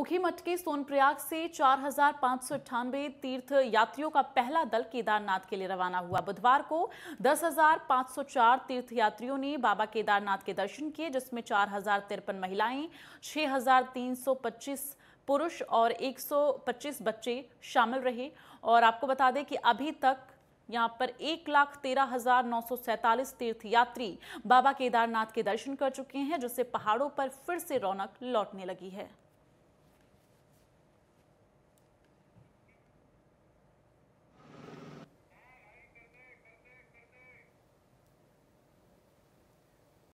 ओखी मठ के सोनप्रयाग से चार तीर्थ यात्रियों का पहला दल केदारनाथ के लिए रवाना हुआ बुधवार को 10,504 तीर्थ यात्रियों ने बाबा केदारनाथ के दर्शन किए जिसमें चार महिलाएं 6,325 पुरुष और 125 बच्चे शामिल रहे और आपको बता दें कि अभी तक यहाँ पर एक लाख तेरह हजार नौ सौ सैतालीस तीर्थ यात्री बाबा केदारनाथ के दर्शन कर चुके हैं जिससे पहाड़ों पर फिर से रौनक लौटने लगी है